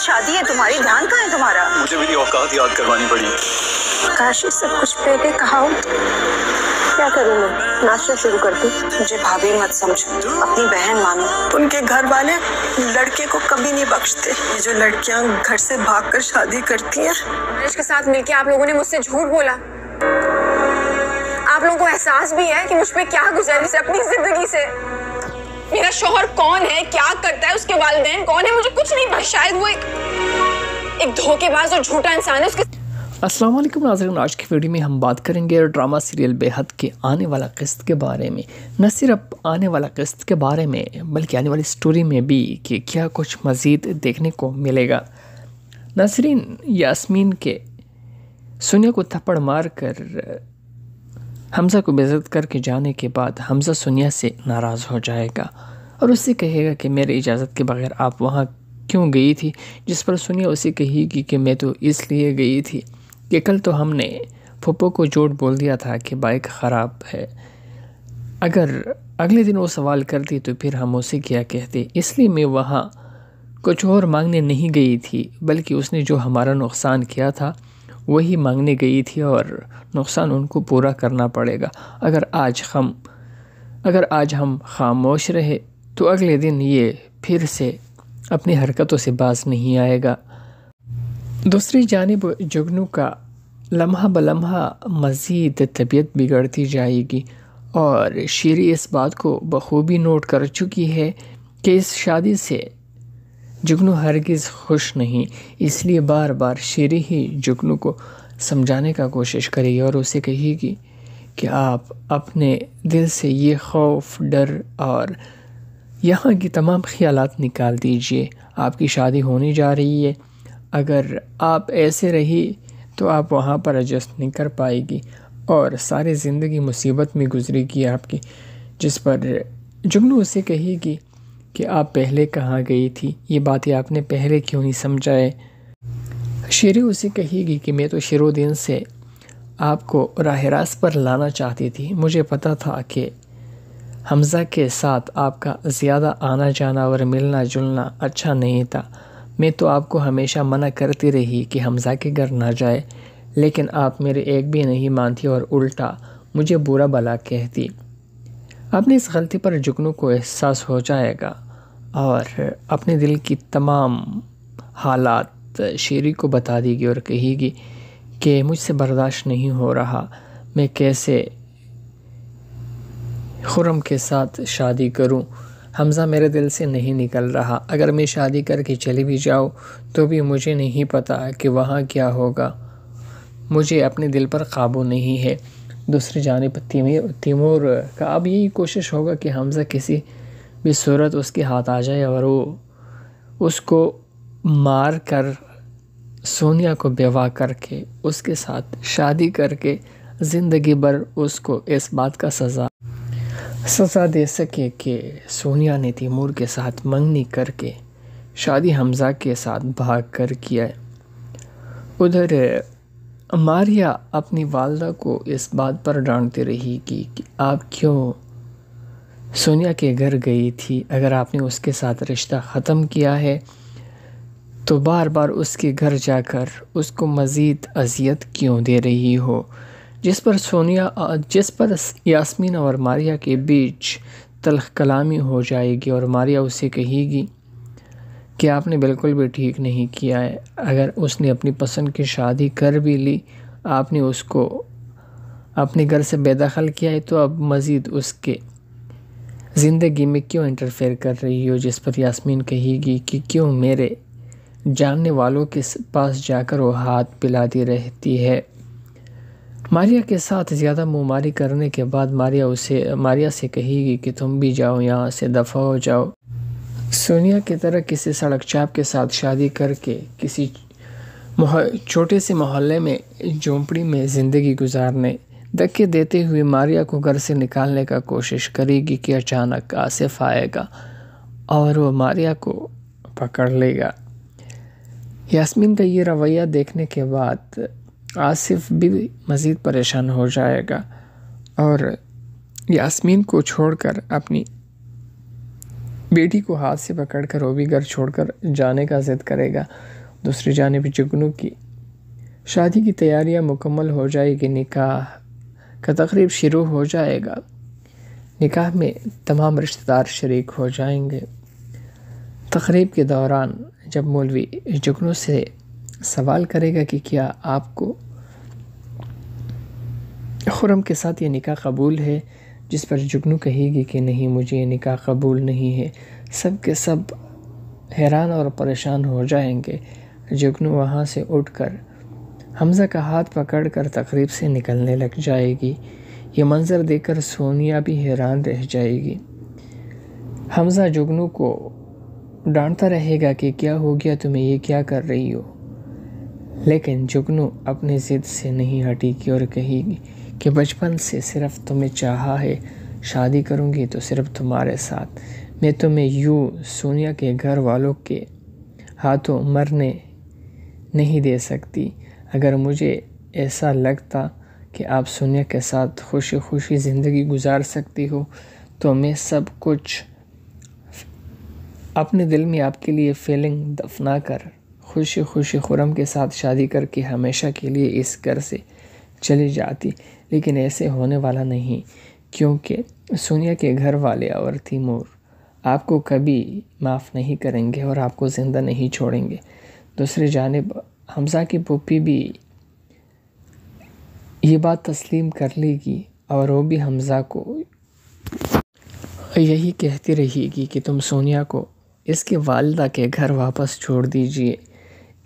शादी है तुम्हारी ध्यान कहाँ है तुम्हारा मुझे मेरी औकात याद करवानी पड़ी काश सब कुछ पहले कहा क्या करूँ मैं नाचना शुरू कर दू मुझे भाभी मत समझो अपनी बहन मानो उनके घर वाले लड़के को कभी नहीं बख्शते ये जो लड़कियाँ घर से भागकर शादी करती हैं नरेश के साथ मिलके आप लोगों ने मुझसे झूठ बोला आप लोगों को एहसास भी है कि मुझ पर क्या गुजर अपनी जिंदगी से मेरा शोहर कौन है क्या करता है उसके वाले कौन है मुझे कुछ नहीं शायद वो एक एक धोखेबाज और झूठा इंसान है उसके अस्सलाम वालेकुम नाजरन आज की वीडियो में हम बात करेंगे ड्रामा सीरियल बेहद के आने वाला किस्त के बारे में न सिर्फ आने वाला किस्त के बारे में बल्कि आने वाली स्टोरी में भी कि क्या कुछ मज़ीद देखने को मिलेगा नसरिन यासमीन के सुनिया को थप्पड़ मार कर हमज़ा को बेजत करके जाने के बाद हमज़ा सुनिया से नाराज़ हो जाएगा और उससे कहेगा कि मेरे इजाज़त के बग़ैर आप वहाँ क्यों गई थी जिस पर सुनिया उसे कहेगी कि मैं तो इसलिए गई थी कि कल तो हमने फुप्पो को जोड़ बोल दिया था कि बाइक ख़राब है अगर अगले दिन वो सवाल करती तो फिर हम उसे क्या कहते इसलिए मैं वहाँ कुछ और मांगने नहीं गई थी बल्कि उसने जो हमारा नुकसान किया था वही मांगने गई थी और नुकसान उनको पूरा करना पड़ेगा अगर आज हम अगर आज हम खामोश रहे तो अगले दिन ये फिर से अपनी हरकतों से बाज नहीं आएगा दूसरी जानब जुगनू का लम्हा बलम्हा मज़ीद तबीयत बिगड़ती जाएगी और शेरी इस बात को बखूबी नोट कर चुकी है कि इस शादी से जुगनू हरगिज़ खुश नहीं इसलिए बार बार शेर ही जुगनू को समझाने का कोशिश करेगी और उसे कहेगी कि आप अपने दिल से ये खौफ डर और यहाँ की तमाम ख्याल निकाल दीजिए आपकी शादी होने जा रही है अगर आप ऐसे रही तो आप वहाँ पर एडजस्ट नहीं कर पाएगी और सारी ज़िंदगी मुसीबत में गुजरेगी आपकी जिस पर जुगनू उसे कहेगी कि आप पहले कहाँ गई थी ये बातें आपने पहले क्यों नहीं समझाए शेरी उसे कहेगी कि मैं तो शुरुदिन से आपको राह रास्त पर लाना चाहती थी मुझे पता था कि हमज़ा के साथ आपका ज़्यादा आना जाना और मिलना जुलना अच्छा नहीं था मैं तो आपको हमेशा मना करती रही कि हमज़ा के घर ना जाए लेकिन आप मेरे एक भी नहीं मानती और उल्टा मुझे बुरा भला कहती अपनी इस गलती पर जुगनू को एहसास हो जाएगा और अपने दिल की तमाम हालात शेरी को बता देगी और कहेगी कि मुझसे बर्दाश्त नहीं हो रहा मैं कैसे खुरम के साथ शादी करूं हमज़ा मेरे दिल से नहीं निकल रहा अगर मैं शादी करके चली भी जाऊँ तो भी मुझे नहीं पता कि वहाँ क्या होगा मुझे अपने दिल पर काबू नहीं है दूसरी जानब तिमीर तिमूर का अब यही कोशिश होगा कि हमज़ा किसी भी सूरत उसके हाथ आ जाए और वो उसको मार कर सोनिया को बेवा करके उसके साथ शादी करके ज़िंदगी भर उसको इस बात का सज़ा सज़ा दे सके कि सोनिया ने तैमूर के साथ मंगनी करके शादी हमज़ा के साथ भाग कर किया है उधर मारिया अपनी वालदा को इस बात पर डांटती रही कि, कि आप क्यों सोनिया के घर गई थी अगर आपने उसके साथ रिश्ता ख़त्म किया है तो बार बार उसके घर जाकर उसको मज़ीद अजियत क्यों दे रही हो जिस पर सोनिया जिस पर यास्मीन और मारिया के बीच तलख कलामी हो जाएगी और मारिया उसे कहेगी कि आपने बिल्कुल भी ठीक नहीं किया है अगर उसने अपनी पसंद की शादी कर भी ली आपने उसको अपने घर से बेदखल किया है तो अब मज़ीद उसके ज़िंदगी में क्यों इंटरफेयर कर रही हो जिस पर यास्मीन कहेगी कि क्यों मेरे जानने वालों के पास जाकर वो हाथ पिलाती रहती है मारिया के साथ ज़्यादा मुँह करने के बाद मारिया उसे मारिया से कहेगी कि तुम भी जाओ यहाँ से दफ़ा हो जाओ सोनिया की तरह किसी सड़क चाप के साथ शादी करके किसी छोटे से मोहल्ले में झोंपड़ी में ज़िंदगी गुजारने धक्के देते हुए मारिया को घर से निकालने का कोशिश करेगी कि अचानक आसिफ आएगा और वो मारिया को पकड़ लेगा यास्मीन का ये रवैया देखने के बाद आसिफ भी मज़ीद परेशान हो जाएगा और यास्मीन को छोड़कर अपनी बेटी को हाथ से पकड़कर वो भी घर छोड़कर जाने का जिद करेगा दूसरी जानब जुगनू की शादी की तैयारियां मुकम्मल हो जाएगी निकाह का तकरीब शुरू हो जाएगा निकाह में तमाम रिश्तेदार शरीक हो जाएंगे तकरीब के दौरान जब मौलवी जुगनू से सवाल करेगा कि क्या आपको खुरम के साथ ये निकाह कबूल है जिस पर जुगनू कहेगी कि नहीं मुझे ये निकाह कबूल नहीं है सब के सब हैरान और परेशान हो जाएंगे जुगनू वहाँ से उठकर हमज़ा का हाथ पकड़ कर तकरीब से निकलने लग जाएगी ये मंज़र देखकर सोनिया भी हैरान रह जाएगी हमज़ा जुगनू को डांटता रहेगा कि क्या हो गया तुम्हें ये क्या कर रही हो लेकिन जुगनू अपने ज़िद से नहीं हटेगी और कहेगी कि बचपन से सिर्फ तुम्हें चाहा है शादी करूँगी तो सिर्फ तुम्हारे साथ मैं तुम्हें यूँ सोनिया के घर वालों के हाथों मरने नहीं दे सकती अगर मुझे ऐसा लगता कि आप सोनिया के साथ खुशी खुशी ज़िंदगी गुजार सकती हो तो मैं सब कुछ अपने दिल में आपके लिए फीलिंग दफना कर खुशी खुशी खुरम के साथ शादी करके हमेशा के लिए इस घर से चली जाती लेकिन ऐसे होने वाला नहीं क्योंकि सोनिया के घर वाले और तीमूर आपको कभी माफ़ नहीं करेंगे और आपको ज़िंदा नहीं छोड़ेंगे दूसरी जानब हमजा की पप्पी भी ये बात तस्लीम कर लेगी और वो भी हमज़ा को यही कहती रहेगी कि तुम सोनिया को इसके वालदा के घर वापस छोड़ दीजिए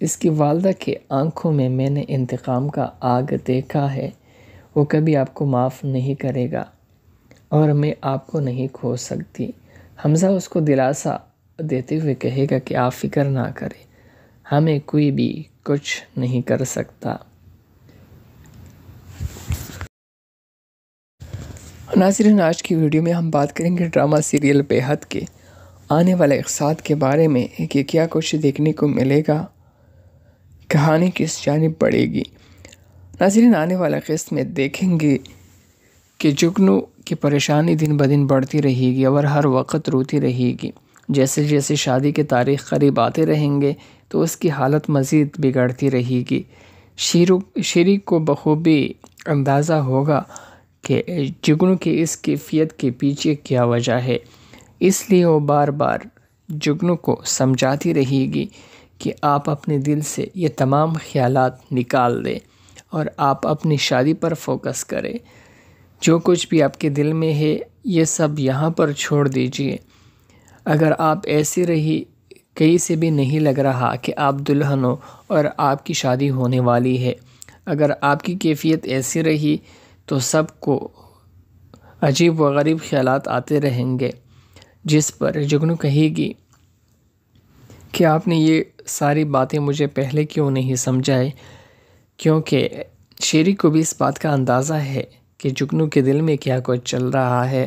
इसकी वालदा के आंखों में मैंने इंतकाम का आग देखा है वो कभी आपको माफ़ नहीं करेगा और मैं आपको नहीं खो सकती हमज़ा उसको दिलासा देते हुए कहेगा कि आप फिक्र ना करें हमें कोई भी कुछ नहीं कर सकता नाजरन आज की वीडियो में हम बात करेंगे ड्रामा सीरियल बेहद के आने वाले अकसाद के बारे में कि क्या कुछ देखने को मिलेगा कहानी किस जानब बढ़ेगी नाजरीन आने वाला किस्त में देखेंगे कि जुगनू की परेशानी दिन ब दिन बढ़ती रहेगी और हर वक्त रोती रहेगी जैसे जैसे शादी के तारीख करीब आते रहेंगे तो उसकी हालत मज़ीद बिगड़ती रहेगी शीरो शीरी को बखूबी अंदाज़ा होगा कि जुगनू की इस कैफियत के पीछे क्या वजह है इसलिए वो बार बार जुगनू को समझाती रहेगी कि आप अपने दिल से ये तमाम ख्याल निकाल दें और आप अपनी शादी पर फोकस करें जो कुछ भी आपके दिल में है ये सब यहाँ पर छोड़ दीजिए अगर आप ऐसे रही कहीं से भी नहीं लग रहा कि आप दुल्हन हो और आपकी शादी होने वाली है अगर आपकी कैफियत ऐसी रही तो सबको अजीब व गरीब ख्याल आते रहेंगे जिस पर जुगनू कहेगी कि आपने ये सारी बातें मुझे पहले क्यों नहीं समझाई क्योंकि शेरी को भी इस बात का अंदाज़ा है कि जुगनू के दिल में क्या कुछ चल रहा है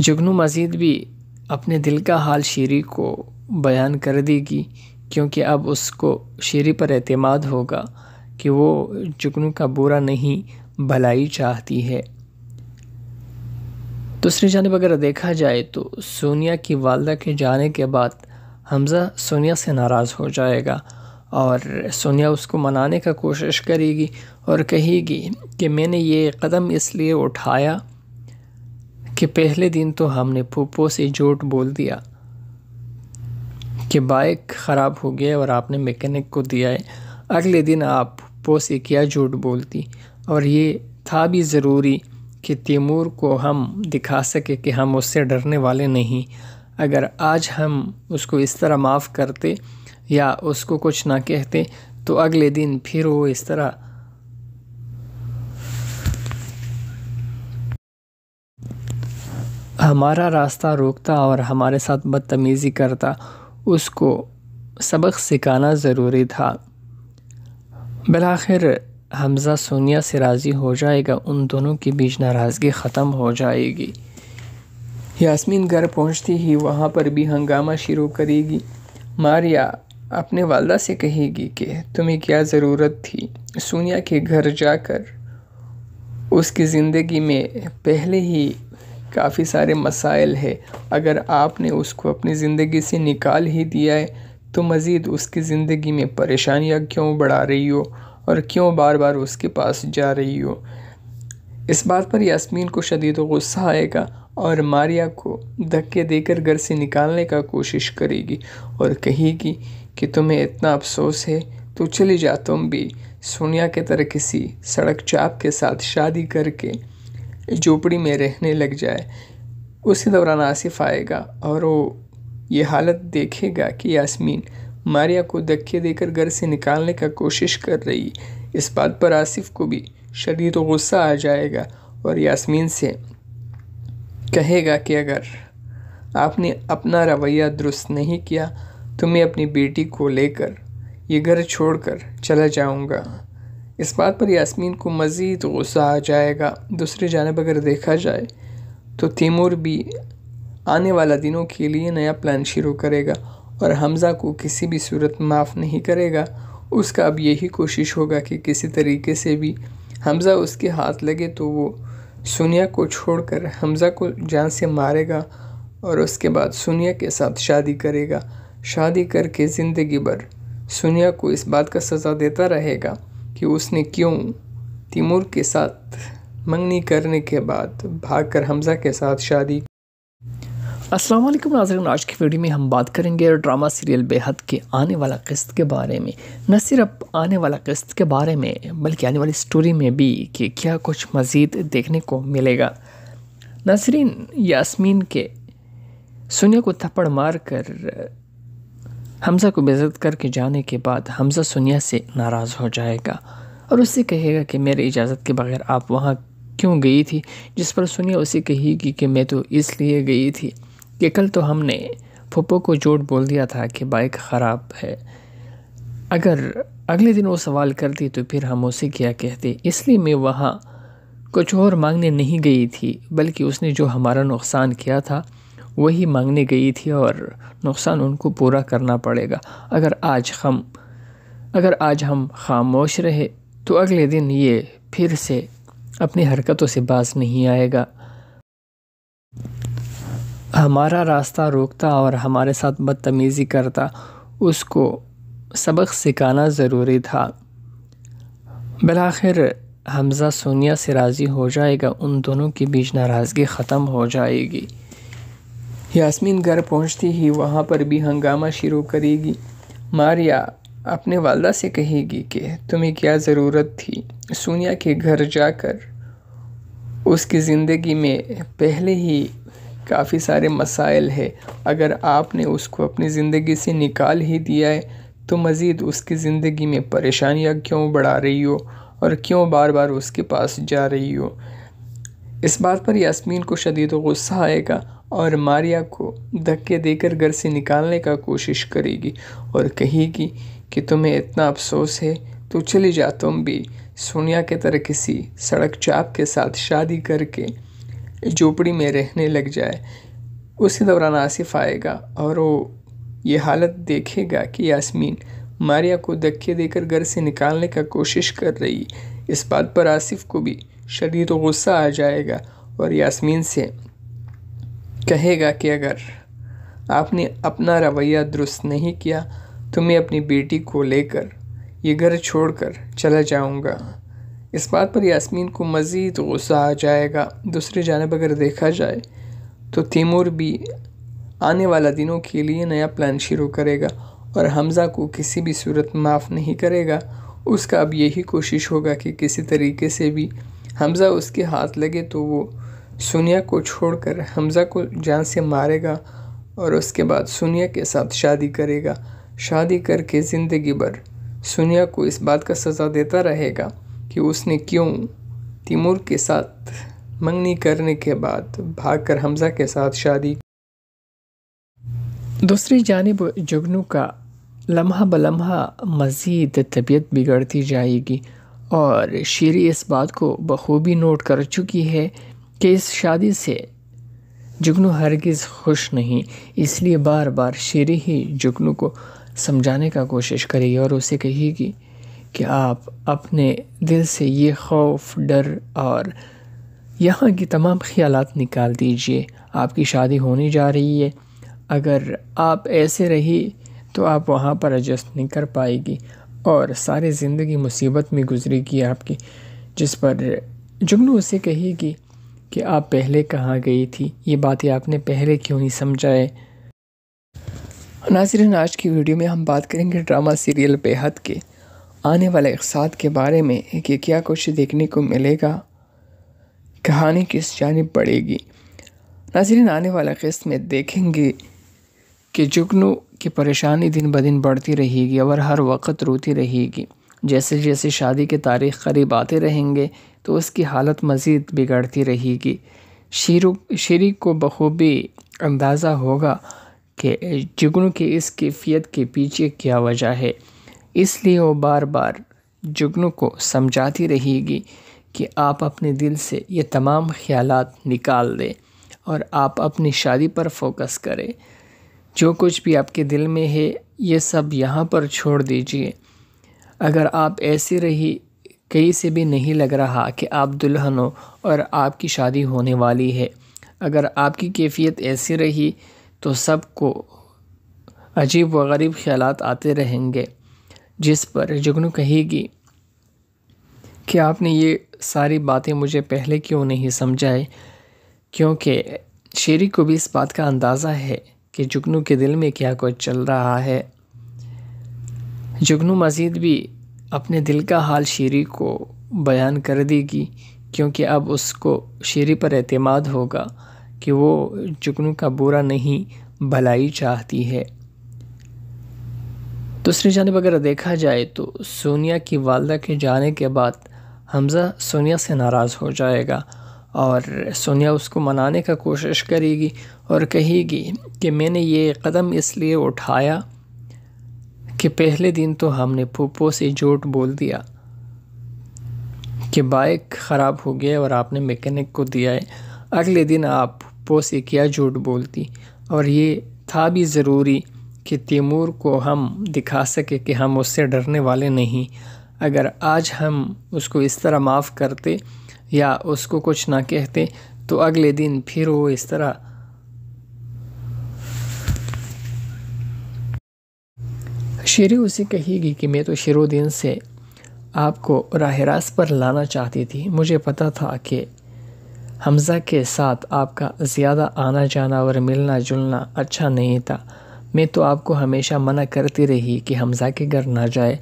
जुगनू मजीद भी अपने दिल का हाल शेरी को बयान कर देगी क्योंकि अब उसको शेरी पर अतमाद होगा कि वो जुगनू का बुरा नहीं भलाई चाहती है दूसरी जानब अगर देखा जाए तो सोनिया की वालदा के जाने के बाद हमज़ा सोनिया से नाराज़ हो जाएगा और सोनिया उसको मनाने का कोशिश करेगी और कहेगी कि मैंने ये कदम इसलिए उठाया कि पहले दिन तो हमने पोपो से झूठ बोल दिया कि बाइक ख़राब हो गया और आपने मैकेनिक को दिया है अगले दिन आप पोपो से क्या झूठ बोलती और ये था भी ज़रूरी कि तैमूर को हम दिखा सके कि हम उससे डरने वाले नहीं अगर आज हम उसको इस तरह माफ़ करते या उसको कुछ ना कहते तो अगले दिन फिर वो इस तरह हमारा रास्ता रोकता और हमारे साथ बदतमीज़ी करता उसको सबक सिखाना ज़रूरी था बिलाखिर हमज़ा सोनिया से राज़ी हो जाएगा उन दोनों के बीच नाराज़गी ख़त्म हो जाएगी यास्मीन घर पहुंचती ही वहाँ पर भी हंगामा शुरू करेगी मारिया अपने वालदा से कहेगी कि तुम्हें क्या ज़रूरत थी सोनिया के घर जाकर उसकी ज़िंदगी में पहले ही काफ़ी सारे मसाइल है अगर आपने उसको अपनी ज़िंदगी से निकाल ही दिया है तो मज़ीद उसकी ज़िंदगी में परेशानियाँ क्यों बढ़ा रही हो और क्यों बार बार उसके पास जा रही हो इस बात पर यास्मीन को शदीद गुस्सा आएगा और मारिया को धक्के देकर घर से निकालने का कोशिश करेगी और कहेगी कि तुम्हें इतना अफसोस है तो चली जा तुम भी सोनिया के तरह किसी सड़क चाप के साथ शादी करके झोपड़ी में रहने लग जाए उसी दौरान आसिफ आएगा और वो ये हालत देखेगा कि यासमीन मारिया को धक्के देकर घर से निकालने का कोशिश कर रही इस बात पर आसिफ को भी शदीद गुस्सा आ जाएगा और यासमीन से कहेगा कि अगर आपने अपना रवैया दुरुस्त नहीं किया तो मैं अपनी बेटी को लेकर ये घर छोड़कर चला जाऊंगा इस बात पर यास्मीन को मज़ीद गुस्सा आ जाएगा दूसरी जानब अगर देखा जाए तो तैमूर भी आने वाला दिनों के लिए नया प्लान शुरू करेगा और हमज़ा को किसी भी सूरत माफ़ नहीं करेगा उसका अब यही कोशिश होगा कि किसी तरीके से भी हमज़ा उसके हाथ लगे तो वो सोनिया को छोड़कर हमज़ा को जान से मारेगा और उसके बाद सोनिया के साथ शादी करेगा शादी करके ज़िंदगी भर सुनिया को इस बात का सज़ा देता रहेगा कि उसने क्यों तिमूर के साथ मंगनी करने के बाद भागकर हमजा के साथ शादी अस्सलाम वालेकुम नाजरन आज की वीडियो में हम बात करेंगे ड्रामा सीरियल बेहद के आने वाला किस्त के बारे में न सिर्फ आने वाला किस्त के बारे में बल्कि आने वाली स्टोरी में भी कि क्या कुछ मज़ीद देखने को मिलेगा नासरीन यास्मीन के सुनिया को थप्पड़ मार कर हमज़ा को बेजत करके जाने के बाद हमज़ा सुनिया से नाराज़ हो जाएगा और उससे कहेगा कि मेरे इजाज़त के बगैर आप वहाँ क्यों गई थी जिस पर सुनिया उसे कहेगी कि मैं तो इसलिए गई थी कि कल तो हमने फुप्पो को जोड़ बोल दिया था कि बाइक ख़राब है अगर अगले दिन वो सवाल करती तो फिर हम उसे क्या कहते इसलिए मैं वहाँ कुछ और मांगने नहीं गई थी बल्कि उसने जो हमारा नुकसान किया था वही मांगने गई थी और नुकसान उनको पूरा करना पड़ेगा अगर आज हम अगर आज हम खामोश रहे तो अगले दिन ये फिर से अपनी हरकतों से बाज नहीं आएगा हमारा रास्ता रोकता और हमारे साथ बदतमीज़ी करता उसको सबक सिखाना ज़रूरी था बिलाखिर हमज़ा सोनिया से राज़ी हो जाएगा उन दोनों के बीच नाराज़गी ख़त्म हो जाएगी यास्मीन घर पहुंचती ही वहाँ पर भी हंगामा शुरू करेगी मारिया अपने वालदा से कहेगी कि तुम्हें क्या ज़रूरत थी सोनिया के घर जाकर उसकी ज़िंदगी में पहले ही काफ़ी सारे मसाइल है अगर आपने उसको अपनी ज़िंदगी से निकाल ही दिया है तो मज़ीद उसकी ज़िंदगी में परेशानियाँ क्यों बढ़ा रही हो और क्यों बार बार उसके पास जा रही हो इस बात पर यास्मीन को शदीद गुस्सा आएगा और मारिया को धक्के देकर घर से निकालने का कोशिश करेगी और कहेगी कि तुम्हें इतना अफसोस है तो चली जा तुम भी सोनिया के तरह किसी सड़क चाप के साथ शादी करके झोपड़ी में रहने लग जाए उसी दौरान आसिफ आएगा और वो ये हालत देखेगा कि यास्मीन मारिया को धक्के देकर घर से निकालने का कोशिश कर रही इस बात पर आसिफ को भी शदीद गुस्सा आ जाएगा और यास्मीन से कहेगा कि अगर आपने अपना रवैया दुरुस्त नहीं किया तो मैं अपनी बेटी को लेकर ये घर छोड़कर चला जाऊंगा इस बात पर यास्मीन को मज़ीद गुस्सा आ जाएगा दूसरी जानब अगर देखा जाए तो तैमूर भी आने वाला दिनों के लिए नया प्लान शुरू करेगा और हमज़ा को किसी भी सूरत माफ़ नहीं करेगा उसका अब यही कोशिश होगा कि किसी तरीके से भी हमज़ा उसके हाथ लगे तो वो सोनिया को छोड़कर हमज़ा को जान से मारेगा और उसके बाद सोनिया के साथ शादी करेगा शादी करके ज़िंदगी भर सोनिया को इस बात का सज़ा देता रहेगा कि उसने क्यों तिमूर के साथ मंगनी करने के बाद भागकर हमज़ा के साथ शादी दूसरी जानब जुगनू का लम्हा ब लम्हा मज़ीद तबीयत बिगड़ती जाएगी और शेरी इस बात को बखूबी नोट कर चुकी है कि इस शादी से जुगनू हरगिज़ खुश नहीं इसलिए बार बार शेरी ही जुगनू को समझाने का कोशिश करेगी और उसे कहेगी कि आप अपने दिल से ये खौफ डर और यहाँ की तमाम ख्याल निकाल दीजिए आपकी शादी होने जा रही है अगर आप ऐसे रही तो आप वहाँ पर एडजस्ट नहीं कर पाएगी और सारी ज़िंदगी मुसीबत में गुजरेगी आपकी जिस पर जुगनू उसे कहेगी कि आप पहले कहाँ गई थी ये बातें आपने पहले क्यों नहीं समझाए नाजरन आज की वीडियो में हम बात करेंगे ड्रामा सीरियल बेहद के आने वाले अकसाद के बारे में कि क्या कुछ देखने को मिलेगा कहानी किस जानब बढ़ेगी नाजरन आने वाला किस्त में देखेंगे कि जुगनू की परेशानी दिन ब दिन बढ़ती रहेगी और हर वक्त रोती रहेगी जैसे जैसे शादी के तारीख करीब आते रहेंगे तो उसकी हालत मज़ीद बिगड़ती रहेगी शेरु शेरी को बखूबी अंदाज़ा होगा कि जुगनू की इस कैफियत के पीछे क्या वजह है इसलिए वो बार बार जुगनू को समझाती रहेगी कि आप अपने दिल से ये तमाम ख्याल निकाल दें और आप अपनी शादी पर फोकस करें जो कुछ भी आपके दिल में है ये सब यहाँ पर छोड़ दीजिए अगर आप ऐसी रही कहीं से भी नहीं लग रहा कि आप दुल्हन हो और आपकी शादी होने वाली है अगर आपकी कैफियत ऐसी रही तो सबको अजीब व गरीब ख्याल आते रहेंगे जिस पर जुगनू कहेगी कि आपने ये सारी बातें मुझे पहले क्यों नहीं समझाए क्योंकि शेरी को भी इस बात का अंदाज़ा है कि जुगनू के दिल में क्या कुछ चल रहा है जुगनू मजीद भी अपने दिल का हाल शीरी को बयान कर देगी क्योंकि अब उसको शेरी पर अतमाद होगा कि वो जुगनू का बुरा नहीं भलाई चाहती है दूसरी जानब अगर देखा जाए तो सोनिया की वालदा के जाने के बाद हमज़ा सोनिया से नाराज़ हो जाएगा और सोनिया उसको मनाने का कोशिश करेगी और कहेगी कि मैंने ये कदम इसलिए उठाया कि पहले दिन तो हमने पुप्पो से झूठ बोल दिया कि बाइक ख़राब हो गया और आपने मैकेनिक को दिया है अगले दिन आप पुप्पो से क्या झूठ बोलती और ये था भी ज़रूरी कि तैमूर को हम दिखा सके कि हम उससे डरने वाले नहीं अगर आज हम उसको इस तरह माफ़ करते या उसको कुछ ना कहते तो अगले दिन फिर वो इस तरह शेरी उसे कहेगी कि मैं तो शेरुद्दीन से आपको राह रास्त पर लाना चाहती थी मुझे पता था कि हमज़ा के साथ आपका ज़्यादा आना जाना और मिलना जुलना अच्छा नहीं था मैं तो आपको हमेशा मना करती रही कि हमज़ा के घर ना जाए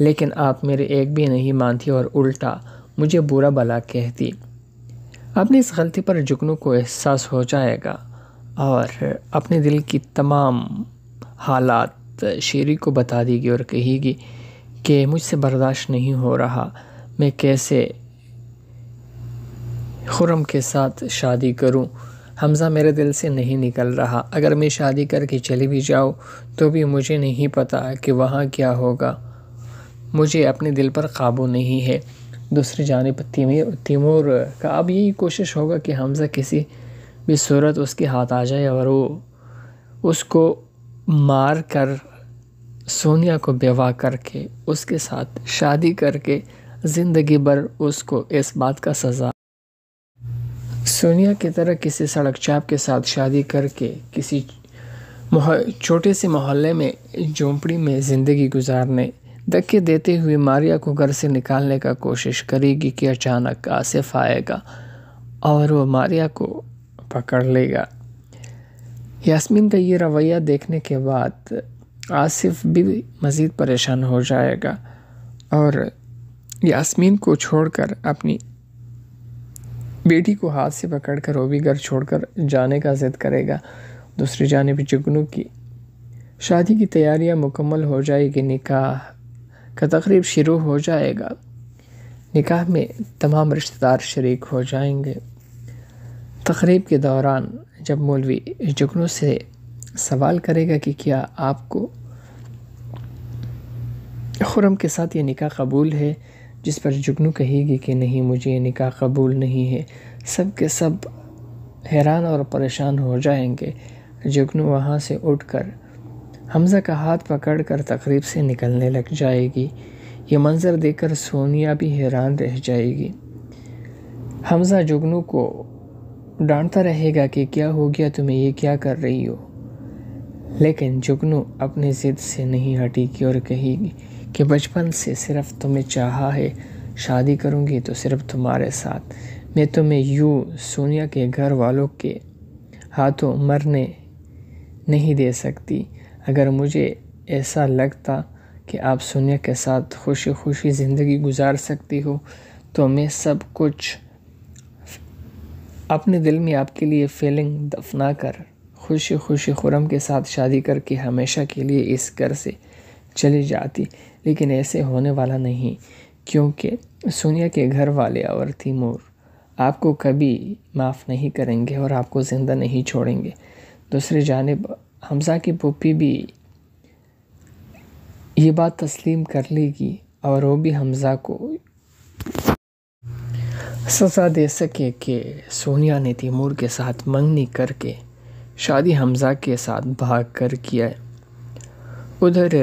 लेकिन आप मेरे एक भी नहीं मानती और उल्टा मुझे बुरा भला कहती अपनी इस गलती पर जुगनू को एहसास हो जाएगा और अपने दिल की तमाम हालात शेरी को बता देगी और कहेगी कि मुझसे बर्दाश्त नहीं हो रहा मैं कैसे खुरम के साथ शादी करूं हमज़ा मेरे दिल से नहीं निकल रहा अगर मैं शादी करके चली भी जाऊँ तो भी मुझे नहीं पता कि वहाँ क्या होगा मुझे अपने दिल पर काबू नहीं है दूसरी जानब तिमीर तिमूर का अब यही कोशिश होगा कि हमज़ा किसी भी सूरत उसके हाथ आ जाए और वो उसको मार कर सोनिया को बेवा करके उसके साथ शादी करके ज़िंदगी भर उसको इस बात का सज़ा सोनिया की तरह किसी सड़क चाप के साथ शादी करके किसी छोटे से मोहल्ले में झोंपड़ी में ज़िंदगी गुजारने धक्के देते हुए मारिया को घर से निकालने का कोशिश करेगी कि अचानक आसिफ आएगा और वो मारिया को पकड़ लेगा यास्मीन का ये रवैया देखने के बाद आसिफ भी मज़ीद परेशान हो जाएगा और यास्मीन को छोड़कर अपनी बेटी को हाथ से पकड़कर वो भी घर छोड़कर जाने का ज़िद करेगा दूसरी जानब जगनू की शादी की तैयारियां मुकम्मल हो जाएगी निकाह का तकरीब शुरू हो जाएगा निकाह में तमाम रिश्तेदार शरीक हो जाएंगे तकरीब के दौरान जब मौलवी जुगनू से सवाल करेगा कि क्या आपको खुरम के साथ ये निका कबूल है जिस पर जुगनू कहेगी कि नहीं मुझे ये निका कबूल नहीं है सब के सब हैरान और परेशान हो जाएंगे जुगनू वहाँ से उठकर हमज़ा का हाथ पकड़ कर तकरीब से निकलने लग जाएगी ये मंज़र देखकर सोनिया भी हैरान रह जाएगी हमज़ा जुगनू को डांटता रहेगा कि क्या हो गया तुम्हें ये क्या कर रही हो लेकिन जुगनू अपनी ज़िद से नहीं हटेगी और कहेगी कि बचपन से सिर्फ तुम्हें चाहा है शादी करूँगी तो सिर्फ तुम्हारे साथ मैं तुम्हें यूँ सोनिया के घर वालों के हाथों मरने नहीं दे सकती अगर मुझे ऐसा लगता कि आप सोनिया के साथ खुशी खुशी ज़िंदगी गुजार सकती हो तो मैं सब कुछ अपने दिल में आपके लिए फीलिंग दफना कर खुशी खुशी खुरम के साथ शादी करके हमेशा के लिए इस घर से चली जाती लेकिन ऐसे होने वाला नहीं क्योंकि सोनिया के घर वाले और तीमूर आपको कभी माफ़ नहीं करेंगे और आपको ज़िंदा नहीं छोड़ेंगे दूसरी जानब हमजा की पप्पी भी ये बात तस्लीम कर लेगी और वो भी हमज़ा को सज़ा दे सके कि सोनिया ने तैमूर के साथ मंगनी करके शादी हमज़ा के साथ भाग कर किया है उधर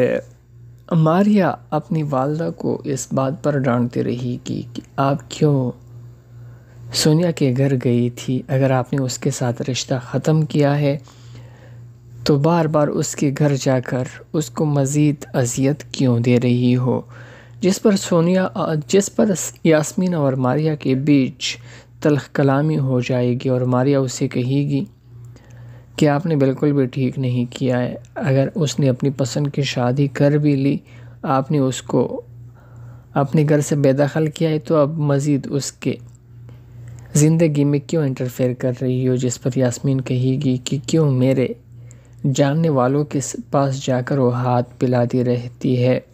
मारिया अपनी वालदा को इस बात पर डांटती रही कि, कि आप क्यों सोनिया के घर गई थी अगर आपने उसके साथ रिश्ता ख़त्म किया है तो बार बार उसके घर जाकर उसको मज़ीद अजियत क्यों दे रही हो जिस पर सोनिया जिस पर यास्मीन और मारिया के बीच तलख कलामी हो जाएगी और मारिया उसे कहेगी कि आपने बिल्कुल भी ठीक नहीं किया है अगर उसने अपनी पसंद की शादी कर भी ली आपने उसको अपने घर से बेदखल किया है तो अब मज़ीद उसके ज़िंदगी में क्यों इंटरफेयर कर रही हो जिस पर यास्मीन कहेगी कि क्यों मेरे जानने वालों के पास जाकर वो हाथ पिलाती रहती है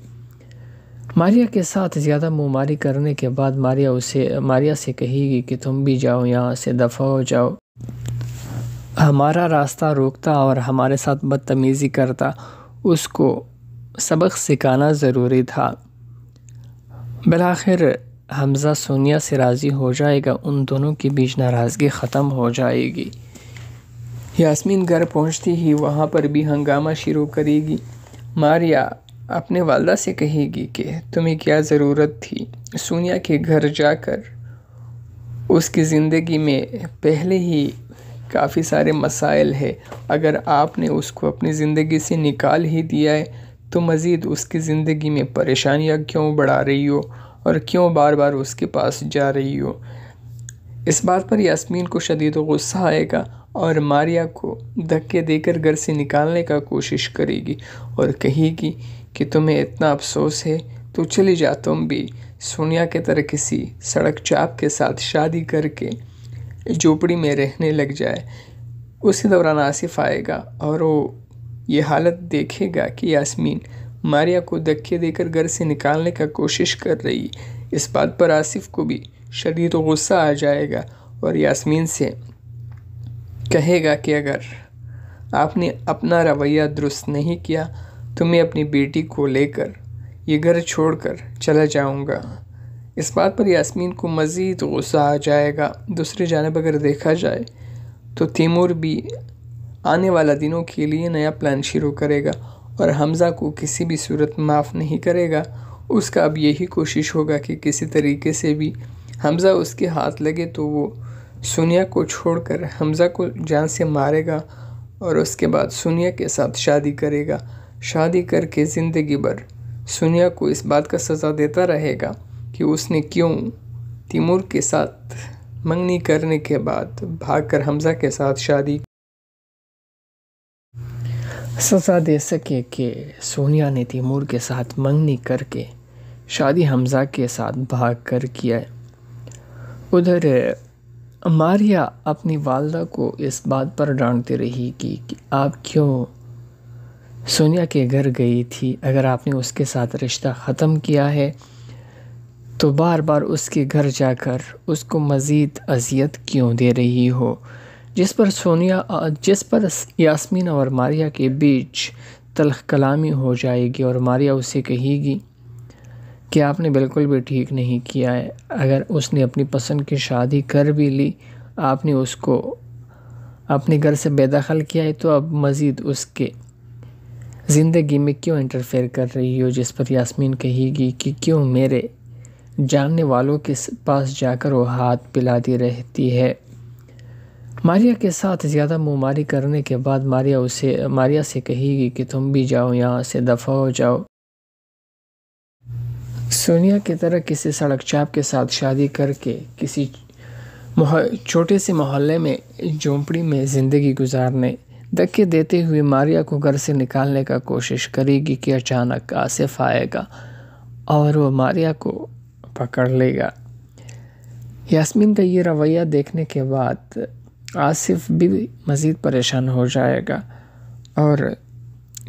मारिया के साथ ज़्यादा मुमारी करने के बाद मारिया उसे मारिया से कहेगी कि तुम भी जाओ यहाँ से दफ़ा हो जाओ हमारा रास्ता रोकता और हमारे साथ बदतमीज़ी करता उसको सबक सिखाना ज़रूरी था बिलाखिर हमज़ा सोनिया से राज़ी हो जाएगा उन दोनों के बीच नाराज़गी ख़त्म हो जाएगी यास्मीन घर पहुंचती ही वहाँ पर भी हंगामा शुरू करेगी मारिया अपने वालदा से कहेगी कि तुम्हें क्या ज़रूरत थी सोनिया के घर जाकर उसकी ज़िंदगी में पहले ही काफ़ी सारे मसाइल है अगर आपने उसको अपनी ज़िंदगी से निकाल ही दिया है तो मज़ीद उसकी ज़िंदगी में परेशानियाँ क्यों बढ़ा रही हो और क्यों बार बार उसके पास जा रही हो इस बात पर यास्मीन को शदीद गुस्सा आएगा और मारिया को धक्के देकर घर से निकालने का कोशिश करेगी और कहेगी कि तुम्हें इतना अफसोस है तो चली जा तुम भी सोनिया के तरह किसी सड़क चाप के साथ शादी करके झोपड़ी में रहने लग जाए उसी दौरान आसिफ आएगा और वो ये हालत देखेगा कि यासमीन मारिया को धक्के देकर घर से निकालने का कोशिश कर रही इस बात पर आसिफ को भी शरीर गुस्सा आ जाएगा और यासमीन से कहेगा कि अगर आपने अपना रवैया दुरुस्त नहीं किया तो मैं अपनी बेटी को लेकर ये घर छोड़कर चला जाऊंगा इस बात पर यास्मीन को मज़ीद गुस्सा आ जाएगा दूसरी जानब अगर देखा जाए तो तैमूर भी आने वाला दिनों के लिए नया प्लान शुरू करेगा और हमज़ा को किसी भी सूरत माफ़ नहीं करेगा उसका अब यही कोशिश होगा कि किसी तरीके से भी हमज़ा उसके हाथ लगे तो वो सोनिया को छोड़कर हमज़ा को जान से मारेगा और उसके बाद सोनिया के साथ शादी करेगा शादी करके ज़िंदगी भर सोनिया को इस बात का सज़ा देता रहेगा कि उसने क्यों तिमूर के साथ मंगनी करने के बाद भागकर हमजा के साथ शादी सजा दे सके कि सोनिया ने तिमूर के साथ मंगनी करके शादी हमजा के साथ भाग कर किया है उधर मारिया अपनी वालदा को इस बात पर डांटती रही कि, कि आप क्यों सोनिया के घर गई थी अगर आपने उसके साथ रिश्ता ख़त्म किया है तो बार बार उसके घर जाकर उसको मज़ीद अजियत क्यों दे रही हो जिस पर सोनिया जिस पर यास्मीन और मारिया के बीच तलख कलामी हो जाएगी और मारिया उसे कहेगी कि आपने बिल्कुल भी ठीक नहीं किया है अगर उसने अपनी पसंद की शादी कर भी ली आपने उसको अपने घर से बेदखल किया है तो अब मज़ीद उसके ज़िंदगी में क्यों इंटरफेयर कर रही हो जिस पर यास्मीन कहेगी कि क्यों मेरे जानने वालों के पास जाकर वो हाथ पिलाती रहती है मारिया के साथ ज़्यादा मुमारी करने के बाद मारिया उसे मारिया से कहेगी कि तुम भी जाओ यहाँ से दफ़ा हो जाओ सोनिया की तरह किसी सड़क चाप के साथ शादी करके किसी छोटे से मोहल्ले में झोंपड़ी में ज़िंदगी गुजारने धक्के देते हुए मारिया को घर से निकालने का कोशिश करेगी कि अचानक आसिफ आएगा और वह मारिया को पकड़ लेगा यास्मीन का ये रवैया देखने के बाद आसिफ भी मज़ीद परेशान हो जाएगा और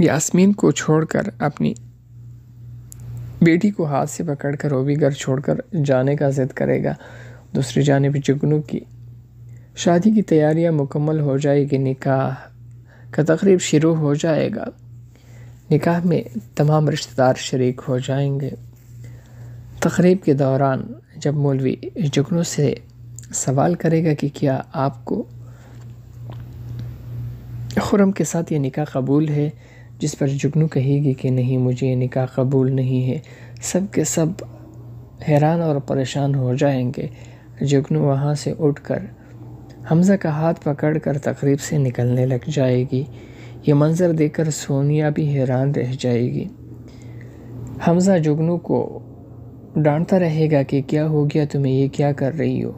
यास्मीन को छोड़कर अपनी बेटी को हाथ से पकड़कर वो भी घर छोड़कर जाने का ज़िद करेगा दूसरी जानब जुगनू की शादी की तैयारियां मुकम्मल हो जाएगी निकाह का तकरीब शुरू हो जाएगा निकाह में तमाम रिश्तेदार शरीक हो जाएंगे तकरीब के दौरान जब मौलवी जुगनों से सवाल करेगा कि क्या आपको खुरम के साथ ये निकाह कबूल है जिस पर जुगनू कहेगी कि नहीं मुझे ये निकाह कबूल नहीं है सब के सब हैरान और परेशान हो जाएंगे जुगनू वहाँ से उठकर हमज़ा का हाथ पकड़ कर तकरीब से निकलने लग जाएगी ये मंज़र देखकर सोनिया भी हैरान रह जाएगी हमज़ा जुगनू को डांटता रहेगा कि क्या हो गया तुम्हें ये क्या कर रही हो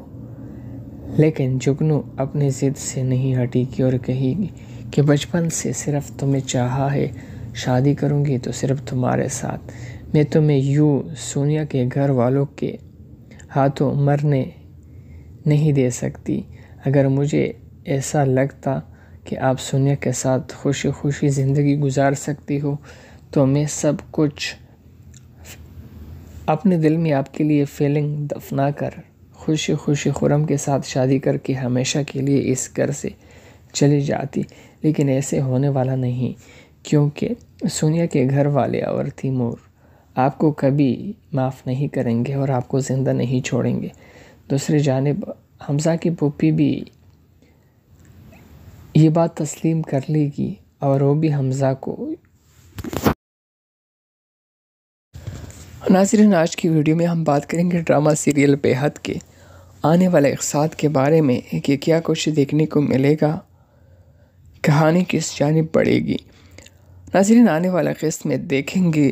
लेकिन जुगनू अपने ज़िद से नहीं हटेगी और कहेगी कि बचपन से सिर्फ तुम्हें चाहा है शादी करूँगी तो सिर्फ तुम्हारे साथ मैं तुम्हें यूँ सोनिया के घर वालों के हाथों मरने नहीं दे सकती अगर मुझे ऐसा लगता कि आप सोनिया के साथ खुशी खुशी ज़िंदगी गुजार सकती हो तो मैं सब कुछ अपने दिल में आपके लिए फीलिंग दफना कर खुशी खुशी खुरम के साथ शादी करके हमेशा के लिए इस घर से चली जाती लेकिन ऐसे होने वाला नहीं क्योंकि सोनिया के घर वाले और तिमूर आपको कभी माफ़ नहीं करेंगे और आपको ज़िंदा नहीं छोड़ेंगे दूसरी जानब हमजा की पुप्पी भी ये बात तस्लीम कर लेगी और वो भी हमज़ा को नाजरन आज की वीडियो में हम बात करेंगे ड्रामा सीरियल बेहद के आने वाले अकसात के बारे में कि क्या कुछ देखने को मिलेगा कहानी किस जानब बढ़ेगी नाजरन आने वाला किस्त में देखेंगे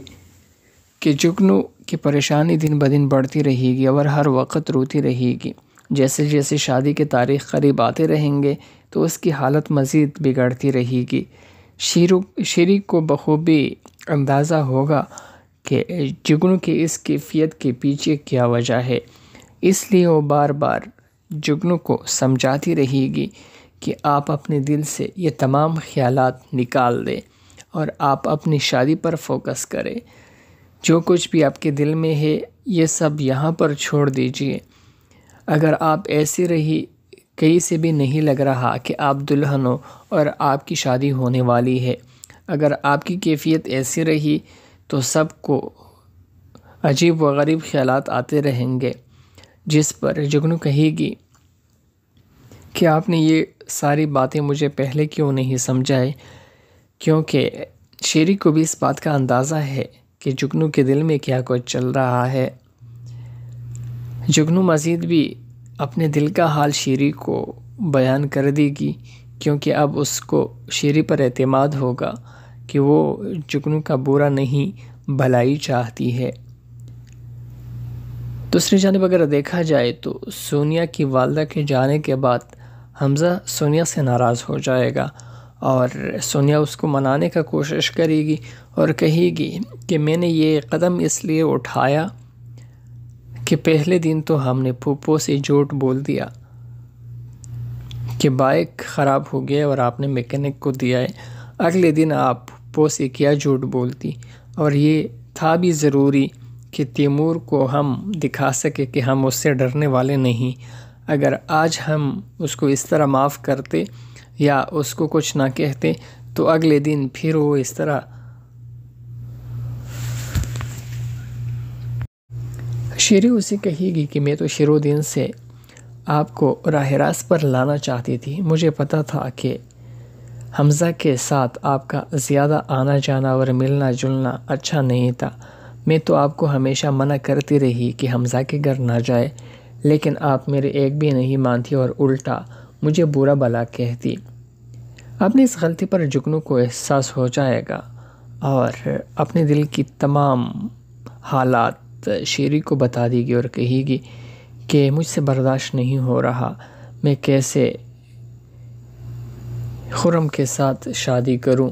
कि जुगनू की परेशानी दिन ब दिन बढ़ती रहेगी और हर वक्त रोती रहेगी जैसे जैसे शादी के तारीख करीब आते रहेंगे तो उसकी हालत मज़ीद बिगड़ती रहेगी शीरु शरीक को बखूबी अंदाज़ा होगा कि जुगनू की इस कैफियत के पीछे क्या वजह है इसलिए वो बार बार जुगनू को समझाती रहेगी कि आप अपने दिल से ये तमाम ख्याल निकाल दें और आप अपनी शादी पर फोकस करें जो कुछ भी आपके दिल में है ये सब यहाँ पर छोड़ दीजिए अगर आप ऐसे रही कहीं से भी नहीं लग रहा कि आप दुल्हन हो और आपकी शादी होने वाली है अगर आपकी कैफियत ऐसी रही तो सबको अजीब व गरीब ख्याल आते रहेंगे जिस पर जुगनू कहेगी कि आपने ये सारी बातें मुझे पहले क्यों नहीं समझाए क्योंकि शेरी को भी इस बात का अंदाज़ा है कि जुगनू के दिल में क्या कुछ चल रहा है जुगनू मजीद भी अपने दिल का हाल शीरी को बयान कर देगी क्योंकि अब उसको शीरी पर अतमाद होगा कि वो जुगनू का बुरा नहीं भलाई चाहती है दूसरी जानब अगर देखा जाए तो सोनिया की वालदा के जाने के बाद हमज़ा सोनिया से नाराज़ हो जाएगा और सोनिया उसको मनाने का कोशिश करेगी और कहेगी कि मैंने ये कदम इसलिए उठाया कि पहले दिन तो हमने पोपो से झूठ बोल दिया कि बाइक ख़राब हो गया और आपने मैकेनिक को दिया है अगले दिन आप फूफो से क्या झूठ बोलती और ये था भी ज़रूरी कि तैमूर को हम दिखा सके कि हम उससे डरने वाले नहीं अगर आज हम उसको इस तरह माफ़ करते या उसको कुछ ना कहते तो अगले दिन फिर वो इस तरह शेरी उसे कहेगी कि मैं तो शेरुद्दीन से आपको राह रास्त पर लाना चाहती थी मुझे पता था कि हमज़ा के साथ आपका ज़्यादा आना जाना और मिलना जुलना अच्छा नहीं था मैं तो आपको हमेशा मना करती रही कि हमज़ा के घर ना जाए लेकिन आप मेरे एक भी नहीं मानती और उल्टा मुझे बुरा भला कहती अपनी इस गलती पर जुगनू को एहसास हो जाएगा और अपने दिल की तमाम हालात बात शेरी को बता देगी और कहेगी कि मुझसे बर्दाश्त नहीं हो रहा मैं कैसे खुरम के साथ शादी करूं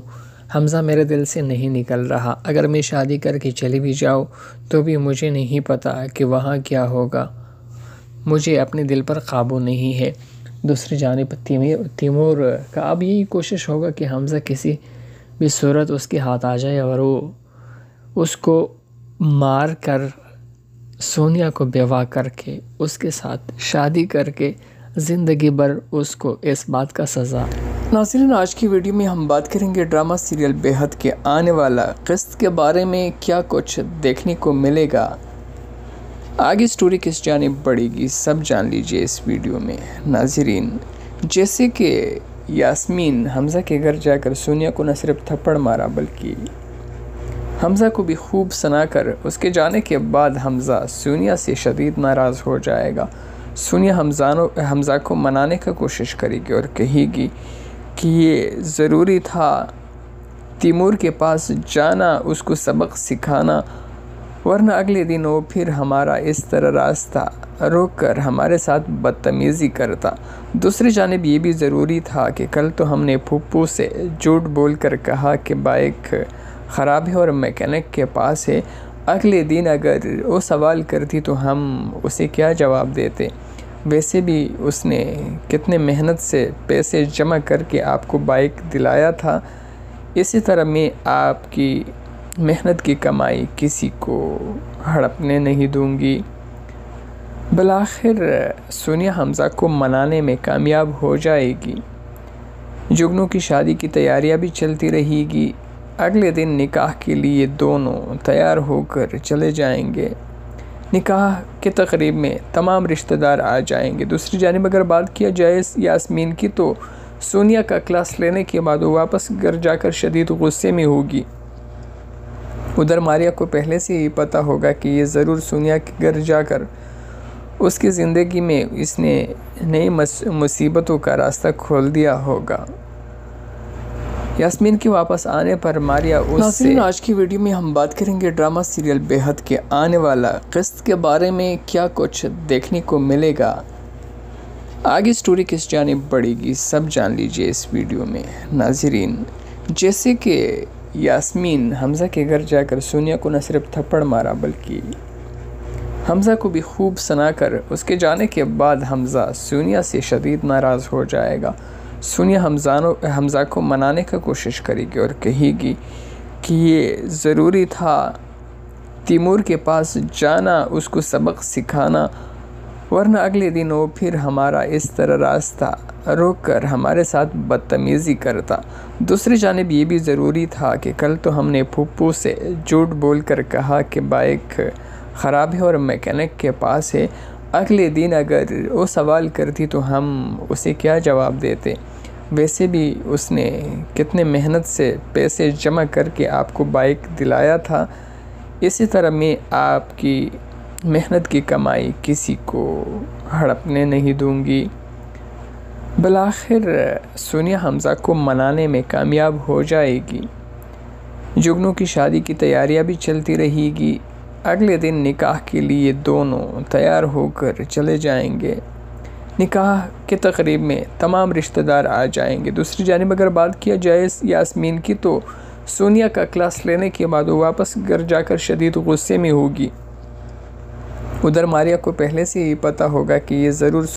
हमज़ा मेरे दिल से नहीं निकल रहा अगर मैं शादी करके चली भी जाऊँ तो भी मुझे नहीं पता कि वहाँ क्या होगा मुझे अपने दिल पर काबू नहीं है दूसरी जानब तिमीर तिमूर का अब यही कोशिश होगा कि हमज़ा किसी भी सूरत उसके हाथ आ जाए और वो उसको मार कर सोनिया को बेवा करके उसके साथ शादी करके ज़िंदगी भर उसको इस बात का सज़ा नासिरन आज की वीडियो में हम बात करेंगे ड्रामा सीरियल बेहद के आने वाला किस्त के बारे में क्या कुछ देखने को मिलेगा आगे स्टोरी किस जाने बढ़ेगी सब जान लीजिए इस वीडियो में नाजरीन जैसे कि यास्मीन हमजा के घर जाकर सोनिया को न सिर्फ थप्पड़ मारा बल्कि हमज़ा को भी खूब सुनाकर उसके जाने के बाद हमज़ा सोनिया से शदीद नाराज़ हो जाएगा सोनिया हमजानों हमज़ा को मनाने का कोशिश करेगी और कहेगी कि ये ज़रूरी था तिमूर के पास जाना उसको सबक सिखाना वरना अगले दिन वो फिर हमारा इस तरह रास्ता रोक कर हमारे साथ बदतमीज़ी करता दूसरी जानब ये भी ज़रूरी था कि कल तो हमने पप्पू से झूठ बोल कर कहा कि बाइक ख़राब है और मैकेनिक के पास है अगले दिन अगर वो सवाल करती तो हम उसे क्या जवाब देते वैसे भी उसने कितने मेहनत से पैसे जमा करके आपको बाइक दिलाया था इसी तरह मैं आपकी मेहनत की कमाई किसी को हड़पने नहीं दूंगी बलाखिर सोनिया हमज़ा को मनाने में कामयाब हो जाएगी जुगनू की शादी की तैयारियां भी चलती रहेगी अगले दिन निकाह के लिए दोनों तैयार होकर चले जाएंगे निकाह के तकरीब में तमाम रिश्तेदार आ जाएंगे दूसरी जानब अगर बात किया जाए यासमीन की तो सोनिया का क्लास लेने के बाद वो वापस घर जाकर शदीद गुस्से में होगी उधर मारिया को पहले से ही पता होगा कि ये ज़रूर सोनिया के घर जाकर उसकी ज़िंदगी में इसने नई मुसीबतों का रास्ता खोल दिया होगा यास्मीन के वापस आने पर मारिया उससे आज की वीडियो में हम बात करेंगे ड्रामा सीरियल बेहद के आने वाला किस्त के बारे में क्या कुछ देखने को मिलेगा आगे स्टोरी किस जाने बढ़ेगी सब जान लीजिए इस वीडियो में नाजरीन जैसे कि यास्मीन हमज़ा के घर जाकर सोनिया को न सिर्फ थप्पड़ मारा बल्कि हमज़ा को भी खूब सना कर उसके जाने के बाद हमज़ा सोनिया से शदीद नाराज़ हो जाएगा सुनिए हमजानो हमज़ा को मनाने का कोशिश करेगी और कहेगी कि ये ज़रूरी था तिमूर के पास जाना उसको सबक सिखाना वरना अगले दिन वो फिर हमारा इस तरह रास्ता रोक कर हमारे साथ बदतमीज़ी करता दूसरी जानब ये भी ज़रूरी था कि कल तो हमने पप्पू से झूठ बोल कर कहा कि बाइक ख़राब है और मैकेनिक के पास है अगले दिन अगर वो सवाल करती तो हम उसे क्या जवाब देते वैसे भी उसने कितने मेहनत से पैसे जमा करके आपको बाइक दिलाया था इसी तरह मैं आपकी मेहनत की कमाई किसी को हड़पने नहीं दूंगी बलाखिर सोनिया हमज़ा को मनाने में कामयाब हो जाएगी जुगनों की शादी की तैयारियां भी चलती रहेगी अगले दिन निकाह के लिए दोनों तैयार होकर चले जाएंगे निकाह के तकरीब में तमाम रिश्तेदार आ जाएंगे दूसरी जानब अगर बात किया जाए यासमीन की तो सोनिया का क्लास लेने के बाद वो वापस घर जाकर शदीद गुस्से में होगी उधर मारिया को पहले से ही पता होगा कि ये ज़रूर